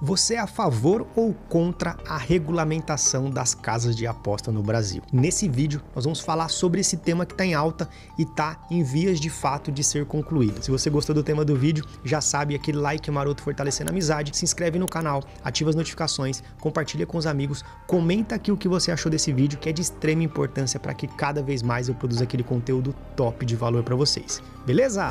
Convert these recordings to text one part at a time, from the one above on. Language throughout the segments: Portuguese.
Você é a favor ou contra a regulamentação das casas de aposta no Brasil? Nesse vídeo, nós vamos falar sobre esse tema que está em alta e está em vias de fato de ser concluído. Se você gostou do tema do vídeo, já sabe aquele like maroto fortalecendo a amizade, se inscreve no canal, ativa as notificações, compartilha com os amigos, comenta aqui o que você achou desse vídeo, que é de extrema importância para que cada vez mais eu produza aquele conteúdo top de valor para vocês. Beleza?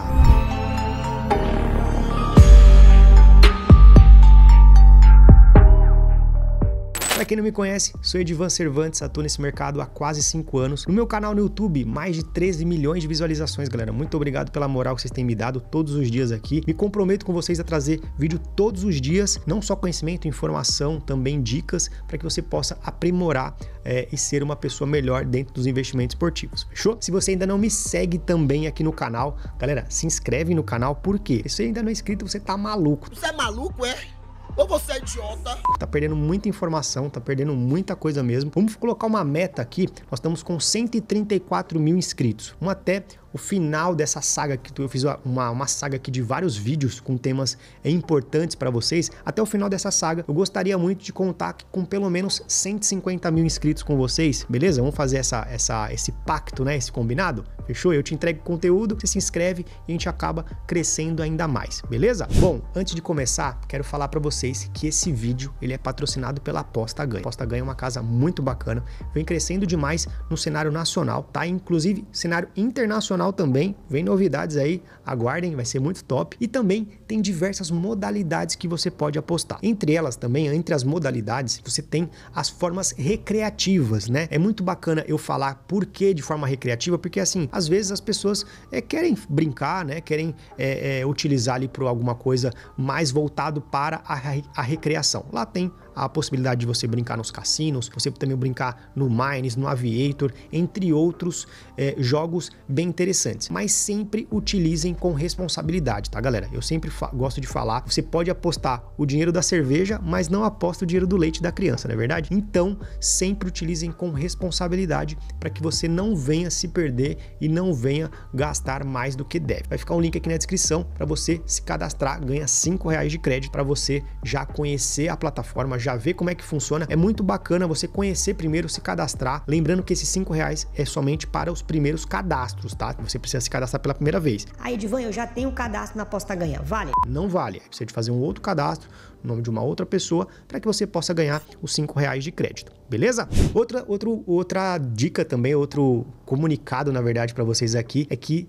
Para quem não me conhece, sou Edvan Cervantes, atuo nesse mercado há quase 5 anos. No meu canal no YouTube, mais de 13 milhões de visualizações, galera. Muito obrigado pela moral que vocês têm me dado todos os dias aqui. Me comprometo com vocês a trazer vídeo todos os dias, não só conhecimento, informação, também dicas para que você possa aprimorar é, e ser uma pessoa melhor dentro dos investimentos esportivos. Fechou? Se você ainda não me segue também aqui no canal, galera, se inscreve no canal porque se você ainda não é inscrito, você tá maluco. Você é maluco, é? Ou você é idiota? Tá perdendo muita informação, tá perdendo muita coisa mesmo. Vamos colocar uma meta aqui. Nós estamos com 134 mil inscritos. Um até o final dessa saga que eu fiz uma, uma saga aqui de vários vídeos com temas importantes para vocês. Até o final dessa saga, eu gostaria muito de contar com pelo menos 150 mil inscritos com vocês, beleza? Vamos fazer essa, essa, esse pacto, né? Esse combinado? Fechou? Eu te entrego conteúdo, você se inscreve e a gente acaba crescendo ainda mais, beleza? Bom, antes de começar, quero falar para vocês que esse vídeo ele é patrocinado pela Aposta Ganha. Aposta Ganha é uma casa muito bacana, vem crescendo demais no cenário nacional, tá? Inclusive cenário internacional nacional também. Vem novidades aí, aguardem, vai ser muito top. E também tem diversas modalidades que você pode apostar. Entre elas também, entre as modalidades, você tem as formas recreativas, né? É muito bacana eu falar por que de forma recreativa, porque assim, às vezes as pessoas é, querem brincar, né? Querem é, é, utilizar ali para alguma coisa mais voltado para a, a recreação. Lá tem a possibilidade de você brincar nos cassinos, você também brincar no Mines, no Aviator, entre outros é, jogos bem interessantes. Mas sempre utilizem com responsabilidade, tá, galera? Eu sempre gosto de falar, você pode apostar o dinheiro da cerveja, mas não aposta o dinheiro do leite da criança, não é verdade? Então, sempre utilizem com responsabilidade para que você não venha se perder e não venha gastar mais do que deve. Vai ficar um link aqui na descrição para você se cadastrar, ganha 5 reais de crédito para você já conhecer a plataforma, já vê como é que funciona. É muito bacana você conhecer primeiro, se cadastrar. Lembrando que esses cinco reais é somente para os primeiros cadastros, tá? Você precisa se cadastrar pela primeira vez. Aí, Edivan, eu já tenho o cadastro na aposta ganha. Vale? Não vale. Você de fazer um outro cadastro nome de uma outra pessoa para que você possa ganhar os cinco reais de crédito, beleza? Outra, outro, outra dica também, outro comunicado na verdade para vocês aqui é que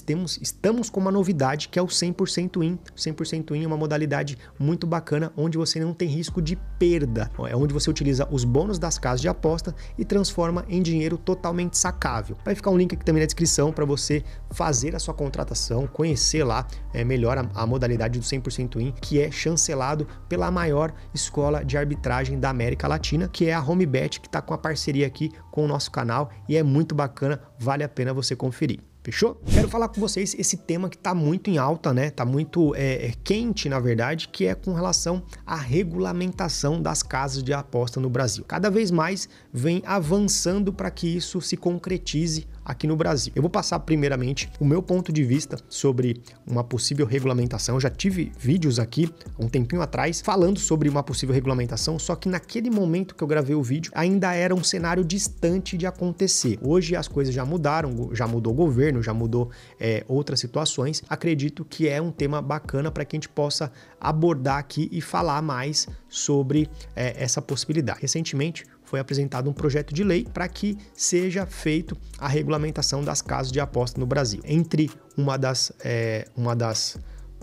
temos, estamos com uma novidade que é o 100% IN. 100% IN é uma modalidade muito bacana onde você não tem risco de perda. É onde você utiliza os bônus das casas de aposta e transforma em dinheiro totalmente sacável. Vai ficar um link aqui também na descrição para você fazer a sua contratação, conhecer lá é, melhor a, a modalidade do 100% IN, que é chancelado pela maior escola de arbitragem da América Latina, que é a HomeBet, que está com a parceria aqui com o nosso canal e é muito bacana, vale a pena você conferir. Fechou? Quero falar com vocês esse tema que está muito em alta, né? Tá muito é, é, quente, na verdade, que é com relação à regulamentação das casas de aposta no Brasil. Cada vez mais vem avançando para que isso se concretize aqui no Brasil. Eu vou passar primeiramente o meu ponto de vista sobre uma possível regulamentação. Eu já tive vídeos aqui um tempinho atrás falando sobre uma possível regulamentação, só que naquele momento que eu gravei o vídeo ainda era um cenário distante de acontecer. Hoje as coisas já mudaram, já mudou o governo, já mudou é, outras situações. Acredito que é um tema bacana para que a gente possa abordar aqui e falar mais sobre é, essa possibilidade. Recentemente, foi apresentado um projeto de lei para que seja feito a regulamentação das casas de aposta no Brasil. Entre uma das, é, uma das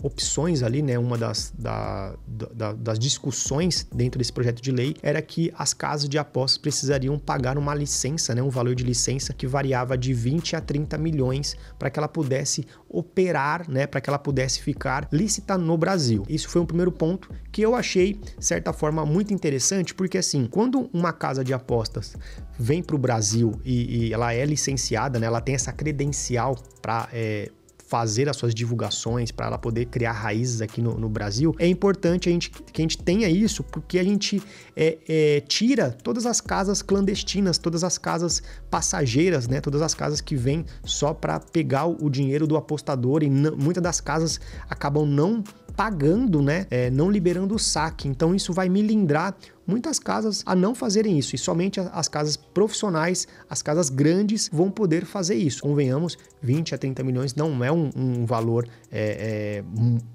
opções ali, né, uma das, da, da, das discussões dentro desse projeto de lei era que as casas de apostas precisariam pagar uma licença, né, um valor de licença que variava de 20 a 30 milhões para que ela pudesse operar, né, para que ela pudesse ficar lícita no Brasil. Isso foi um primeiro ponto que eu achei, de certa forma, muito interessante, porque assim, quando uma casa de apostas vem para o Brasil e, e, ela é licenciada, né, ela tem essa credencial para é, fazer as suas divulgações, para ela poder criar raízes aqui no, no, Brasil, é importante a gente, que a gente tenha isso, porque a gente é, é, tira todas as casas clandestinas, todas as casas passageiras, né? Todas as casas que vêm só para pegar o dinheiro do apostador e muitas das casas acabam não pagando, né? É, não liberando o saque. Então isso vai milindrar muitas casas a não fazerem isso e somente as casas profissionais, as casas grandes vão poder fazer isso. Convenhamos, 20 a 30 milhões não é um, um valor é,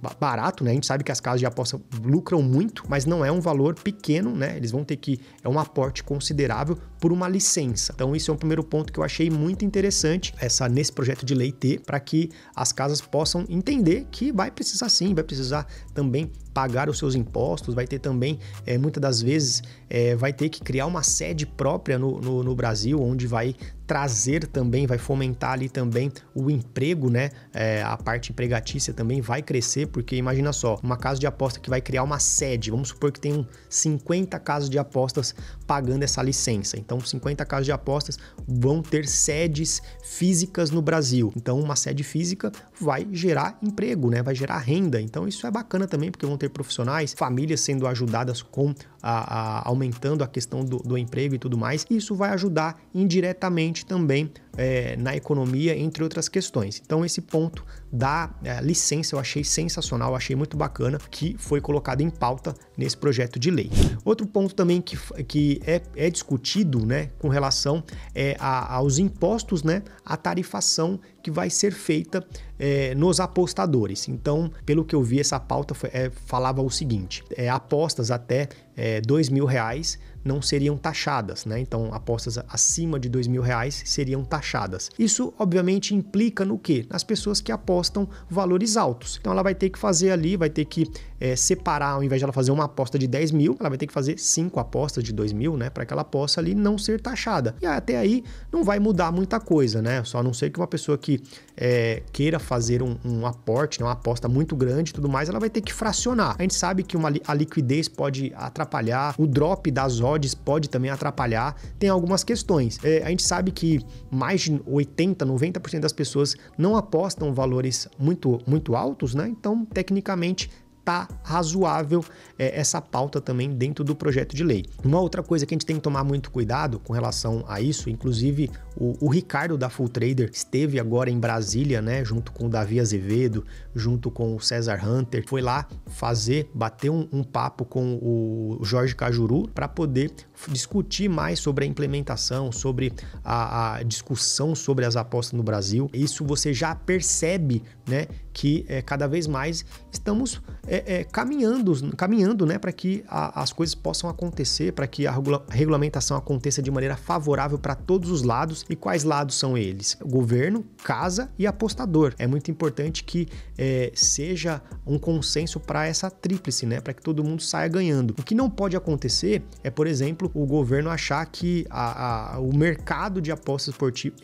é, barato, né? A gente sabe que as casas de aposta lucram muito, mas não é um valor pequeno, né? Eles vão ter que é um aporte considerável por uma licença. Então isso é um primeiro ponto que eu achei muito interessante essa nesse projeto de lei ter para que as casas possam entender que vai precisar sim, vai precisar também pagar os seus impostos, vai ter também, é, muitas das vezes, é, vai ter que criar uma sede própria no, no, no Brasil, onde vai trazer também, vai fomentar ali também o emprego, né? É, a parte empregatícia também vai crescer, porque imagina só, uma casa de aposta que vai criar uma sede, vamos supor que tem 50 casas de apostas pagando essa licença. Então, 50 casas de apostas vão ter sedes físicas no Brasil. Então, uma sede física vai gerar emprego, né? Vai gerar renda. Então, isso é bacana também, porque vão ter profissionais, famílias sendo ajudadas com a, a, aumentando a questão do, do emprego e tudo mais, isso vai ajudar indiretamente também é, na economia, entre outras questões. Então, esse ponto da é, licença eu achei sensacional, achei muito bacana que foi colocado em pauta nesse projeto de lei. Outro ponto também que, que é, é discutido né, com relação é, a, aos impostos, né, a tarifação que vai ser feita é, nos apostadores. Então, pelo que eu vi, essa pauta foi, é, falava o seguinte: é, apostas até é, dois mil reais não seriam taxadas, né? Então apostas acima de dois mil reais seriam taxadas. Isso obviamente implica no que? Nas pessoas que apostam valores altos. Então ela vai ter que fazer ali, vai ter que é, separar, ao invés de ela fazer uma aposta de 10 mil, ela vai ter que fazer cinco apostas de 2 mil, né? Para que ela possa ali não ser taxada. E até aí não vai mudar muita coisa, né? Só a não ser que uma pessoa que é, queira fazer um, um aporte, né? uma aposta muito grande e tudo mais, ela vai ter que fracionar. A gente sabe que uma, a liquidez pode atrapalhar, o drop das odds pode também atrapalhar, tem algumas questões. É, a gente sabe que mais de 80, 90% das pessoas não apostam valores muito, muito altos, né? Então, tecnicamente, está razoável é, essa pauta também dentro do projeto de lei. Uma outra coisa que a gente tem que tomar muito cuidado com relação a isso, inclusive o, o Ricardo da Full Trader esteve agora em Brasília, né, junto com o Davi Azevedo, junto com o César Hunter, foi lá fazer, bater um, um papo com o Jorge Cajuru para poder discutir mais sobre a implementação, sobre a, a discussão sobre as apostas no Brasil. Isso você já percebe, né, que é, cada vez mais estamos é, é, caminhando, caminhando né, para que a, as coisas possam acontecer, para que a regula regulamentação aconteça de maneira favorável para todos os lados. E quais lados são eles? governo, casa e apostador. É muito importante que é, seja um consenso para essa tríplice, né, para que todo mundo saia ganhando. O que não pode acontecer é, por exemplo, o governo achar que a, a, o mercado de apostas,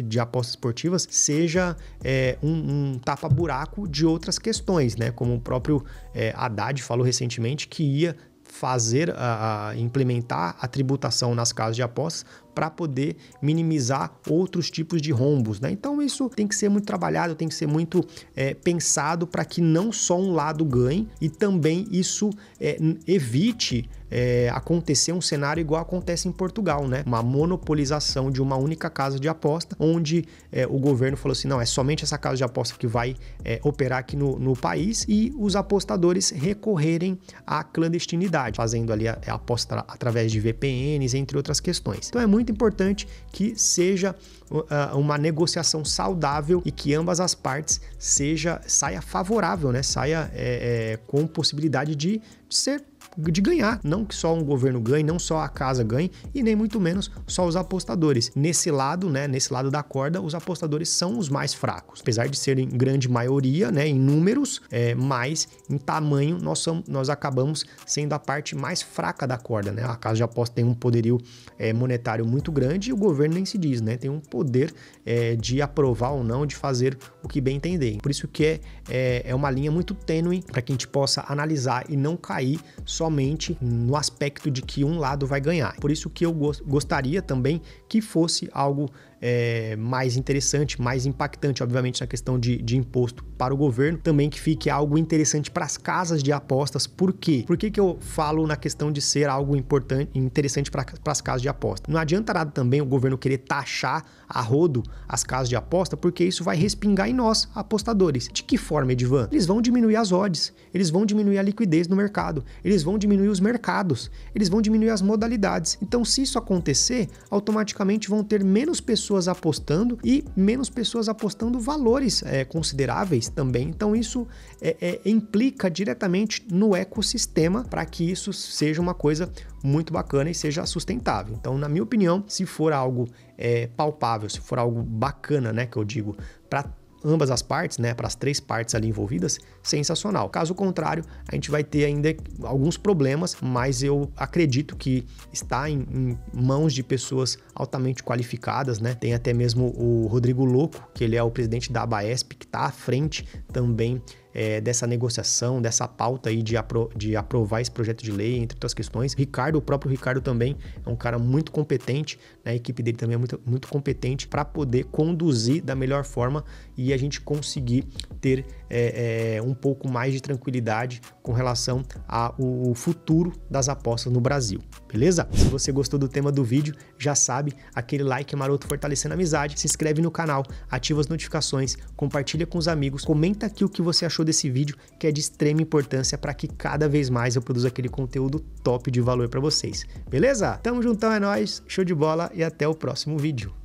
de apostas esportivas seja é, um, um tapa-buraco de outras questões, né? Como o próprio é, Haddad falou recentemente que ia fazer a, a, implementar a tributação nas casas de apostas para poder minimizar outros tipos de rombos. Né? Então isso tem que ser muito trabalhado, tem que ser muito é, pensado para que não só um lado ganhe e também isso é, evite é, acontecer um cenário igual acontece em Portugal, né? Uma monopolização de uma única casa de aposta, onde é, o governo falou assim: não, é somente essa casa de aposta que vai é, operar aqui no, no, país e os apostadores recorrerem à clandestinidade, fazendo ali a, a aposta através de VPNs, entre outras questões. Então é muito muito importante que seja uma negociação saudável e que ambas as partes seja saia favorável, né? Saia é, é, com possibilidade de ser de ganhar. Não que só um governo ganhe, não só a casa ganhe, e nem muito menos só os apostadores. Nesse lado, né? Nesse lado da corda, os apostadores são os mais fracos. Apesar de serem grande maioria, né? Em números, é, mas em tamanho, nós, somos, nós acabamos sendo a parte mais fraca da corda, né? A casa de aposta tem um poderio é, monetário muito grande e o governo nem se diz, né? Tem um poder é, de aprovar ou não, de fazer o que bem entender. Por isso que é, é, é uma linha muito tênue para que a gente possa analisar e não cair somente no aspecto de que um lado vai ganhar. Por isso que eu gostaria também que fosse algo é, mais interessante, mais impactante, obviamente, na questão de, de imposto para o governo, também que fique algo interessante para as casas de apostas. Por quê? Por que, que eu falo na questão de ser algo importante, interessante para as casas de aposta? Não adianta nada também o governo querer taxar a rodo as casas de aposta, porque isso vai respingar em nós, apostadores. De que forma, Edvan? Eles vão diminuir as odds, eles vão diminuir a liquidez no mercado, eles vão diminuir os mercados, eles vão diminuir as modalidades. Então, se isso acontecer, automaticamente vão ter menos pessoas pessoas apostando e menos pessoas apostando valores é, consideráveis também. Então, isso é, é, implica diretamente no ecossistema para que isso seja uma coisa muito bacana e seja sustentável. Então, na minha opinião, se for algo é, palpável, se for algo bacana, né, que eu digo, para ambas as partes, né, para as três partes ali envolvidas, sensacional. Caso contrário, a gente vai ter ainda alguns problemas, mas eu acredito que está em, em mãos de pessoas altamente qualificadas, né? Tem até mesmo o Rodrigo Louco, que ele é o presidente da Abaesp, que está à frente também é, dessa negociação, dessa pauta aí de, apro de aprovar esse projeto de lei, entre outras questões. Ricardo, o próprio Ricardo também é um cara muito competente, né? a equipe dele também é muito, muito competente para poder conduzir da melhor forma e a gente conseguir ter é, é, um pouco mais de tranquilidade com relação ao futuro das apostas no Brasil, beleza? Se você gostou do tema do vídeo, já sabe, aquele like maroto fortalecendo a amizade, se inscreve no canal, ativa as notificações, compartilha com os amigos, comenta aqui o que você achou gostou desse vídeo, que é de extrema importância para que cada vez mais eu produza aquele conteúdo top de valor para vocês. Beleza? Tamo juntão, é nóis, show de bola e até o próximo vídeo.